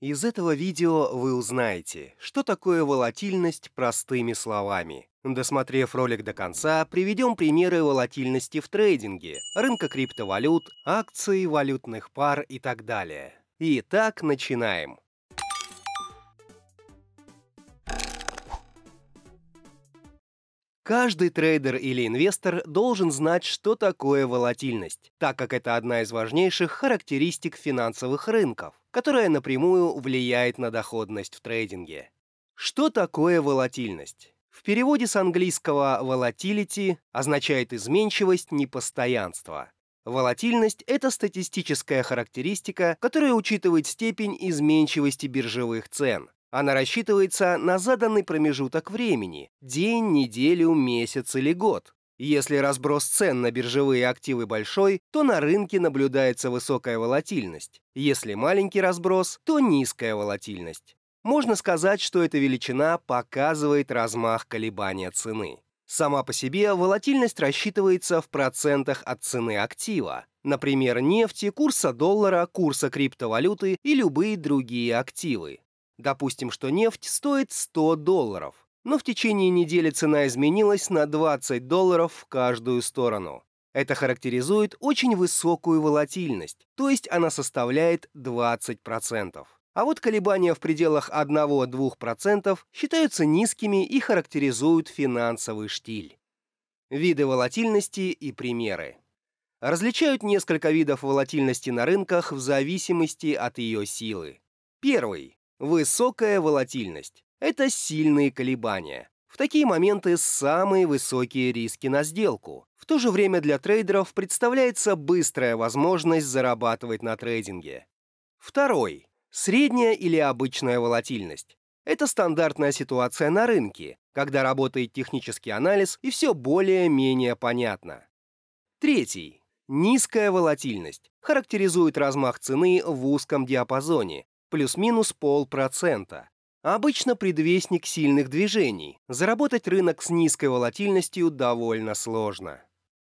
Из этого видео вы узнаете, что такое волатильность простыми словами. Досмотрев ролик до конца, приведем примеры волатильности в трейдинге, рынка криптовалют, акций, валютных пар и так далее. Итак, начинаем. Каждый трейдер или инвестор должен знать, что такое волатильность, так как это одна из важнейших характеристик финансовых рынков которая напрямую влияет на доходность в трейдинге. Что такое волатильность? В переводе с английского «volatility» означает изменчивость, непостоянство. Волатильность – это статистическая характеристика, которая учитывает степень изменчивости биржевых цен. Она рассчитывается на заданный промежуток времени – день, неделю, месяц или год. Если разброс цен на биржевые активы большой, то на рынке наблюдается высокая волатильность. Если маленький разброс, то низкая волатильность. Можно сказать, что эта величина показывает размах колебания цены. Сама по себе волатильность рассчитывается в процентах от цены актива, например, нефти, курса доллара, курса криптовалюты и любые другие активы. Допустим, что нефть стоит 100 долларов – но в течение недели цена изменилась на 20 долларов в каждую сторону. Это характеризует очень высокую волатильность, то есть она составляет 20%. А вот колебания в пределах 1-2% считаются низкими и характеризуют финансовый штиль. Виды волатильности и примеры. Различают несколько видов волатильности на рынках в зависимости от ее силы. Первый. Высокая волатильность. Это сильные колебания. В такие моменты самые высокие риски на сделку. В то же время для трейдеров представляется быстрая возможность зарабатывать на трейдинге. Второй. Средняя или обычная волатильность. Это стандартная ситуация на рынке, когда работает технический анализ и все более-менее понятно. Третий. Низкая волатильность характеризует размах цены в узком диапазоне, плюс-минус полпроцента. Обычно предвестник сильных движений. Заработать рынок с низкой волатильностью довольно сложно.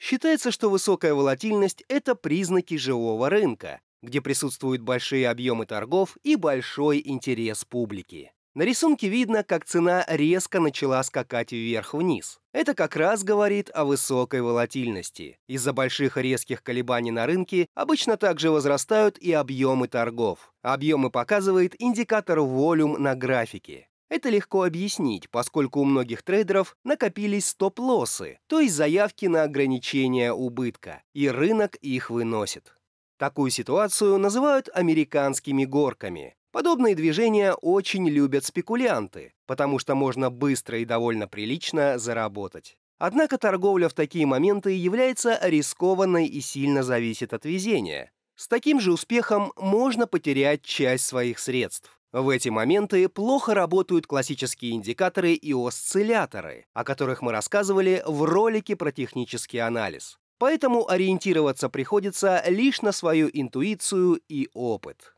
Считается, что высокая волатильность – это признаки живого рынка, где присутствуют большие объемы торгов и большой интерес публики. На рисунке видно, как цена резко начала скакать вверх-вниз. Это как раз говорит о высокой волатильности. Из-за больших резких колебаний на рынке обычно также возрастают и объемы торгов. Объемы показывает индикатор волюм на графике. Это легко объяснить, поскольку у многих трейдеров накопились стоп-лоссы, то есть заявки на ограничение убытка, и рынок их выносит. Такую ситуацию называют американскими горками. Подобные движения очень любят спекулянты, потому что можно быстро и довольно прилично заработать. Однако торговля в такие моменты является рискованной и сильно зависит от везения. С таким же успехом можно потерять часть своих средств. В эти моменты плохо работают классические индикаторы и осцилляторы, о которых мы рассказывали в ролике про технический анализ. Поэтому ориентироваться приходится лишь на свою интуицию и опыт.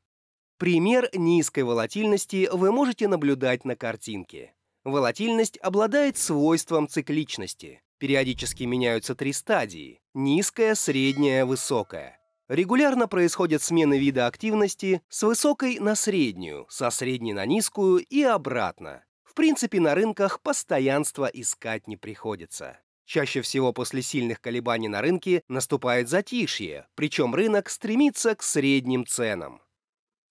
Пример низкой волатильности вы можете наблюдать на картинке. Волатильность обладает свойством цикличности. Периодически меняются три стадии – низкая, средняя, высокая. Регулярно происходят смены вида активности с высокой на среднюю, со средней на низкую и обратно. В принципе, на рынках постоянства искать не приходится. Чаще всего после сильных колебаний на рынке наступает затишье, причем рынок стремится к средним ценам.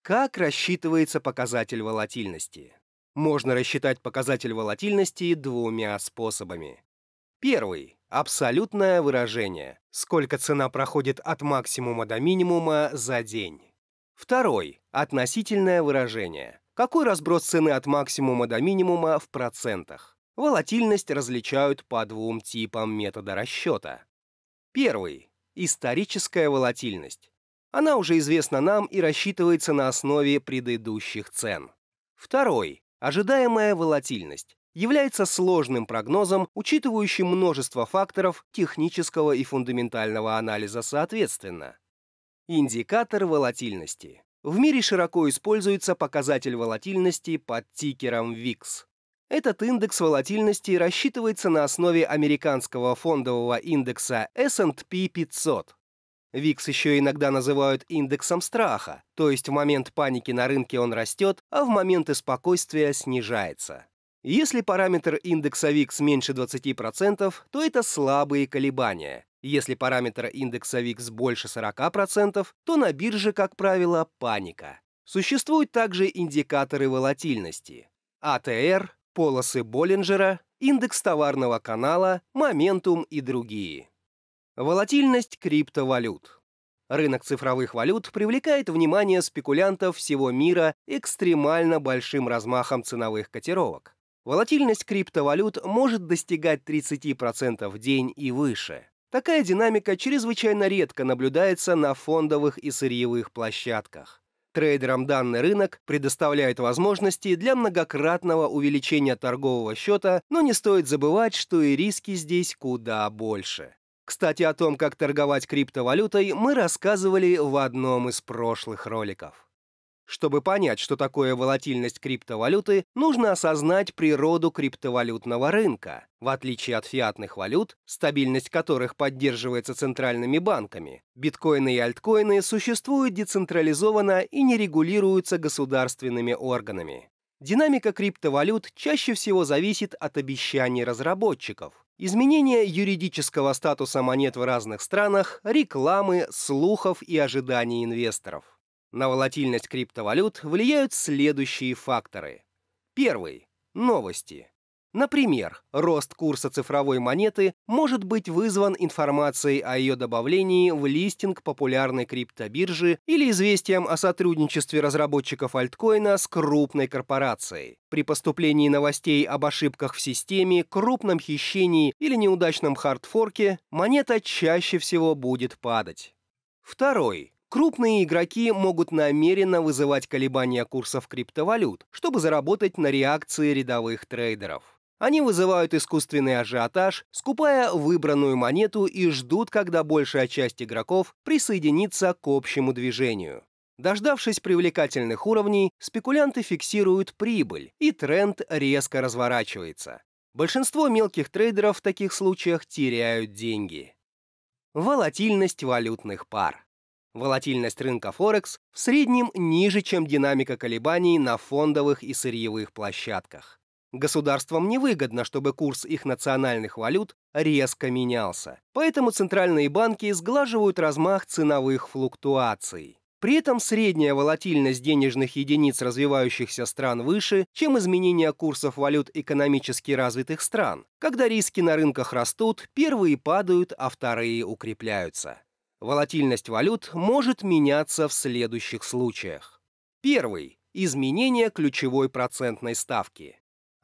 Как рассчитывается показатель волатильности? Можно рассчитать показатель волатильности двумя способами. Первый – абсолютное выражение, сколько цена проходит от максимума до минимума за день. Второй – относительное выражение, какой разброс цены от максимума до минимума в процентах. Волатильность различают по двум типам метода расчета. Первый – историческая волатильность она уже известна нам и рассчитывается на основе предыдущих цен. Второй. Ожидаемая волатильность является сложным прогнозом, учитывающим множество факторов технического и фундаментального анализа соответственно. Индикатор волатильности. В мире широко используется показатель волатильности под тикером VIX. Этот индекс волатильности рассчитывается на основе американского фондового индекса S&P 500. ВИКС еще иногда называют индексом страха, то есть в момент паники на рынке он растет, а в моменты спокойствия снижается. Если параметр индекса ВИКС меньше 20%, то это слабые колебания. Если параметр индекса ВИКС больше 40%, то на бирже, как правило, паника. Существуют также индикаторы волатильности. АТР, полосы Боллинджера, индекс товарного канала, моментум и другие. Волатильность криптовалют. Рынок цифровых валют привлекает внимание спекулянтов всего мира экстремально большим размахом ценовых котировок. Волатильность криптовалют может достигать 30% в день и выше. Такая динамика чрезвычайно редко наблюдается на фондовых и сырьевых площадках. Трейдерам данный рынок предоставляет возможности для многократного увеличения торгового счета, но не стоит забывать, что и риски здесь куда больше. Кстати, о том, как торговать криптовалютой, мы рассказывали в одном из прошлых роликов. Чтобы понять, что такое волатильность криптовалюты, нужно осознать природу криптовалютного рынка. В отличие от фиатных валют, стабильность которых поддерживается центральными банками, биткоины и альткоины существуют децентрализованно и не регулируются государственными органами. Динамика криптовалют чаще всего зависит от обещаний разработчиков – Изменение юридического статуса монет в разных странах, рекламы, слухов и ожиданий инвесторов. На волатильность криптовалют влияют следующие факторы. Первый. Новости. Например, рост курса цифровой монеты может быть вызван информацией о ее добавлении в листинг популярной криптобиржи или известием о сотрудничестве разработчиков альткоина с крупной корпорацией. При поступлении новостей об ошибках в системе, крупном хищении или неудачном хардфорке монета чаще всего будет падать. Второй. Крупные игроки могут намеренно вызывать колебания курсов криптовалют, чтобы заработать на реакции рядовых трейдеров. Они вызывают искусственный ажиотаж, скупая выбранную монету и ждут, когда большая часть игроков присоединится к общему движению. Дождавшись привлекательных уровней, спекулянты фиксируют прибыль, и тренд резко разворачивается. Большинство мелких трейдеров в таких случаях теряют деньги. Волатильность валютных пар. Волатильность рынка Форекс в среднем ниже, чем динамика колебаний на фондовых и сырьевых площадках. Государствам невыгодно, чтобы курс их национальных валют резко менялся. Поэтому центральные банки сглаживают размах ценовых флуктуаций. При этом средняя волатильность денежных единиц развивающихся стран выше, чем изменение курсов валют экономически развитых стран, когда риски на рынках растут, первые падают, а вторые укрепляются. Волатильность валют может меняться в следующих случаях. Первый. Изменение ключевой процентной ставки.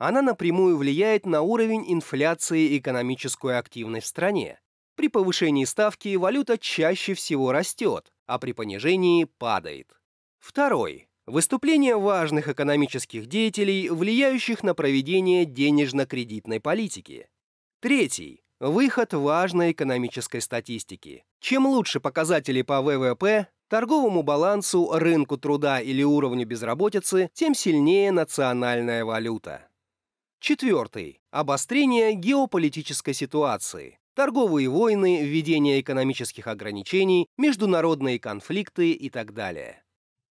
Она напрямую влияет на уровень инфляции и экономическую активность в стране. При повышении ставки валюта чаще всего растет, а при понижении падает. Второй. Выступление важных экономических деятелей, влияющих на проведение денежно-кредитной политики. Третий. Выход важной экономической статистики. Чем лучше показатели по ВВП, торговому балансу, рынку труда или уровню безработицы, тем сильнее национальная валюта. Четвертый. Обострение геополитической ситуации. Торговые войны, введение экономических ограничений, международные конфликты и так далее.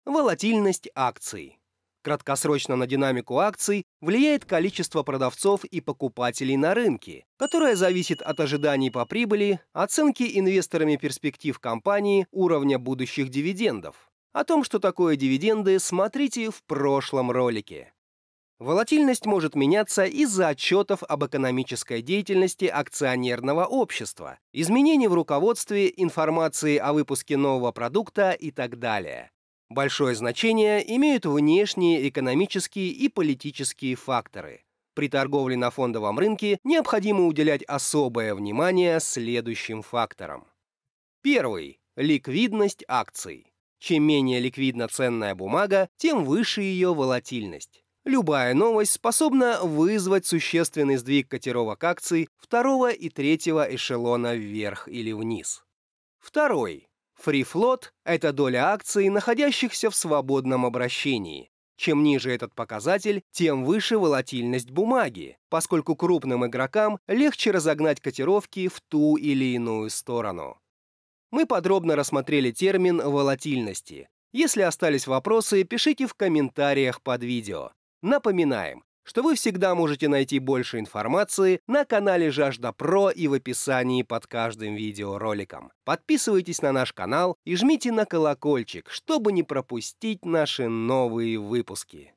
Волатильность акций. Краткосрочно на динамику акций влияет количество продавцов и покупателей на рынке, которое зависит от ожиданий по прибыли, оценки инвесторами перспектив компании, уровня будущих дивидендов. О том, что такое дивиденды, смотрите в прошлом ролике. Волатильность может меняться из-за отчетов об экономической деятельности акционерного общества, изменений в руководстве, информации о выпуске нового продукта и так далее. Большое значение имеют внешние экономические и политические факторы. При торговле на фондовом рынке необходимо уделять особое внимание следующим факторам. Первый – ликвидность акций. Чем менее ликвидна ценная бумага, тем выше ее волатильность. Любая новость способна вызвать существенный сдвиг котировок акций второго и третьего эшелона вверх или вниз. Второй. free float – это доля акций, находящихся в свободном обращении. Чем ниже этот показатель, тем выше волатильность бумаги, поскольку крупным игрокам легче разогнать котировки в ту или иную сторону. Мы подробно рассмотрели термин «волатильности». Если остались вопросы, пишите в комментариях под видео. Напоминаем, что вы всегда можете найти больше информации на канале Жажда Про и в описании под каждым видеороликом. Подписывайтесь на наш канал и жмите на колокольчик, чтобы не пропустить наши новые выпуски.